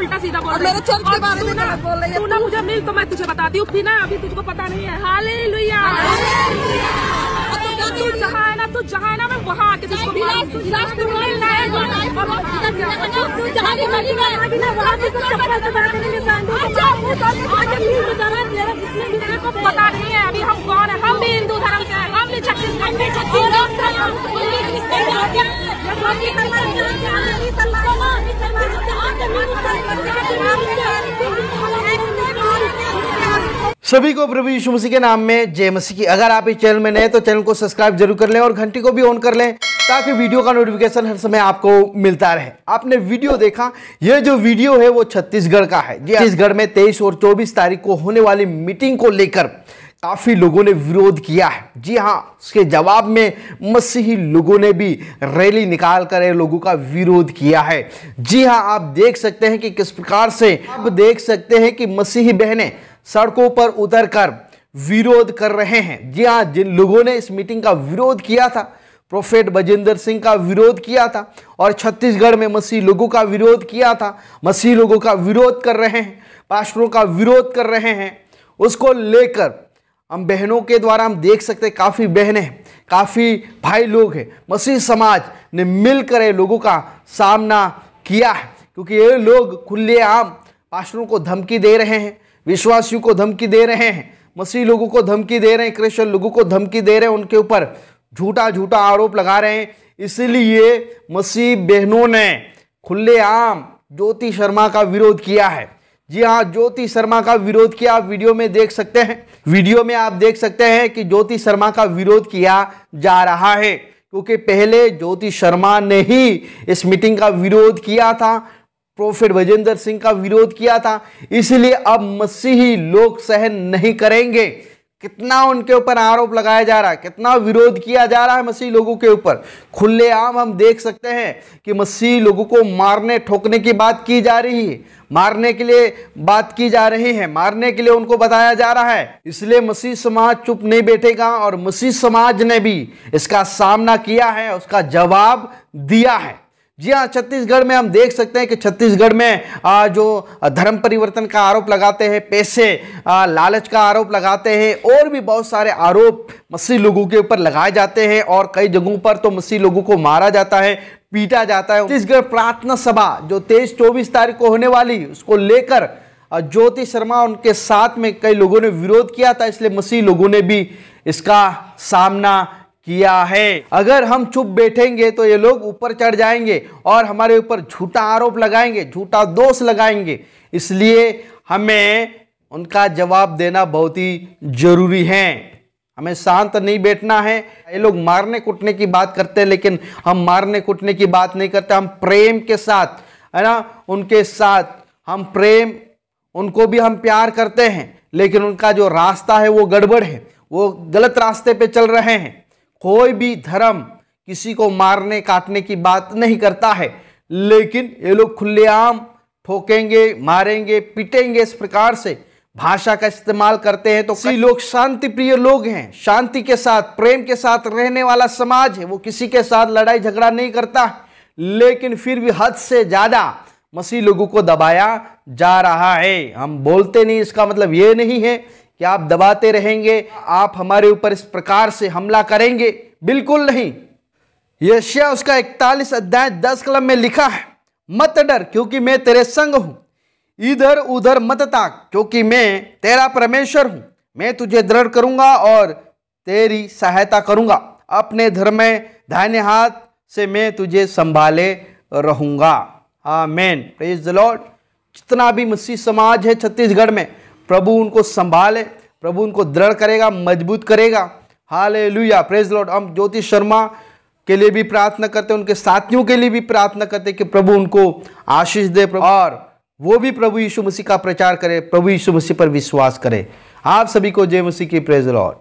उल्टा सीधा बोल मेरे चर्च के बारे में बोल रही है मुझे मिल तो मैं तुझे बताती हूँ बिना अभी तुझको पता नहीं है हाले लुया तू जहाँ ना मैं वहाँ आके तुझको वहाँ भी सभी को प्रभु यीशु मसीह के नाम में जय मसीह की अगर आप इस चैनल में नए तो चैनल को सब्सक्राइब जरूर कर लें और घंटी को भी ऑन कर लें ताकि वीडियो का नोटिफिकेशन हर समय आपको मिलता रहे आपने वीडियो देखा यह जो वीडियो है वो छत्तीसगढ़ का है हाँ, छत्तीसगढ़ में तेईस और चौबीस तारीख को होने वाली मीटिंग को लेकर काफ़ी लोगों ने विरोध किया है जी हाँ उसके जवाब में मसीही लोगों ने भी रैली निकाल कर लोगों का विरोध किया है जी हाँ आप देख सकते हैं कि किस प्रकार से आप देख सकते हैं कि मसीही बहनें सड़कों पर उतर कर विरोध कर रहे हैं जी हाँ जिन लोगों ने इस मीटिंग का विरोध किया था प्रोफेट बजेंद्र सिंह का विरोध किया था और छत्तीसगढ़ में मसीह लोगों का विरोध किया था मसीह लोगों का विरोध कर रहे हैं पास्टरों का विरोध कर रहे हैं उसको लेकर हम बहनों के द्वारा हम देख सकते हैं काफ़ी बहनें हैं काफ़ी भाई लोग हैं मसीह समाज ने मिलकर लोगों का सामना किया है क्योंकि ये लोग खुलेआम पास्टरों को धमकी दे रहे हैं विश्वासियों को धमकी दे रहे हैं मसीह लोगों को धमकी दे रहे हैं क्रिश्चियन लोगों को धमकी दे रहे हैं उनके ऊपर झूठा झूठा आरोप लगा रहे हैं इसलिए मसीह बहनों ने खुलेआम ज्योति शर्मा का विरोध किया है जी हाँ ज्योति शर्मा का विरोध किया आप वीडियो में देख सकते हैं वीडियो में आप देख सकते हैं कि ज्योति शर्मा का विरोध किया जा रहा है क्योंकि पहले ज्योति शर्मा ने ही इस मीटिंग का विरोध किया था प्रोफेट ब्रजेंद्र सिंह का विरोध किया था इसलिए अब मसीही लोग सहन नहीं करेंगे कितना उनके ऊपर आरोप लगाया जा रहा है कितना विरोध किया जा रहा है मसीह लोगों के ऊपर खुलेआम हम देख सकते हैं कि मसीह लोगों को मारने ठोकने की बात की जा रही है मारने के लिए बात की जा रही है मारने के लिए उनको बताया जा रहा है इसलिए मसीह समाज चुप नहीं बैठेगा और मसीह समाज ने भी इसका सामना किया है उसका जवाब दिया है जी हाँ छत्तीसगढ़ में हम देख सकते हैं कि छत्तीसगढ़ में जो धर्म परिवर्तन का आरोप लगाते हैं पैसे लालच का आरोप लगाते हैं और भी बहुत सारे आरोप मसीह लोगों के ऊपर लगाए जाते हैं और कई जगहों पर तो मसीह लोगों को मारा जाता है पीटा जाता है छत्तीसगढ़ प्रार्थना सभा जो तेईस चौबीस तारीख को होने वाली उसको लेकर ज्योति शर्मा उनके साथ में कई लोगों ने विरोध किया था इसलिए मसीह लोगों ने भी इसका सामना किया है अगर हम चुप बैठेंगे तो ये लोग ऊपर चढ़ जाएंगे और हमारे ऊपर झूठा आरोप लगाएंगे झूठा दोष लगाएंगे इसलिए हमें उनका जवाब देना बहुत ही जरूरी है हमें शांत नहीं बैठना है ये लोग मारने कुटने की बात करते हैं लेकिन हम मारने कुटने की बात नहीं करते हम प्रेम के साथ है ना उनके साथ हम प्रेम उनको भी हम प्यार करते हैं लेकिन उनका जो रास्ता है वो गड़बड़ है वो गलत रास्ते पे चल रहे हैं कोई भी धर्म किसी को मारने काटने की बात नहीं करता है लेकिन ये लोग खुलेआम ठोकेंगे मारेंगे पीटेंगे इस प्रकार से भाषा का इस्तेमाल करते हैं तो कई लोग शांति प्रिय लोग हैं शांति के साथ प्रेम के साथ रहने वाला समाज है वो किसी के साथ लड़ाई झगड़ा नहीं करता लेकिन फिर भी हद से ज़्यादा मसीह लोगों को दबाया जा रहा है हम बोलते नहीं इसका मतलब ये नहीं है कि आप दबाते रहेंगे आप हमारे ऊपर इस प्रकार से हमला करेंगे बिल्कुल नहीं यशिया उसका इकतालीस अध्याय दस कलम में लिखा है मत डर क्योंकि मैं तेरे संग हूँ इधर उधर मत ताक क्योंकि मैं तेरा परमेश्वर हूँ मैं तुझे दृढ़ करूंगा और तेरी सहायता करूँगा अपने धर्म में धान्य हाथ से मैं तुझे संभाले हा आमेन प्रेज द लॉर्ड जितना भी मसीह समाज है छत्तीसगढ़ में प्रभु उनको संभाले प्रभु उनको दृढ़ करेगा मजबूत करेगा हाले लुया प्रेज लॉर्ड हम ज्योतिष शर्मा के लिए भी प्रार्थना करते हैं उनके साथियों के लिए भी प्रार्थना करते हैं कि प्रभु उनको आशीष दे और वो भी प्रभु यीशु मसीह का प्रचार करे प्रभु यीशु मसीह पर विश्वास करे आप सभी को जय मसीह की प्रेज लॉर्ड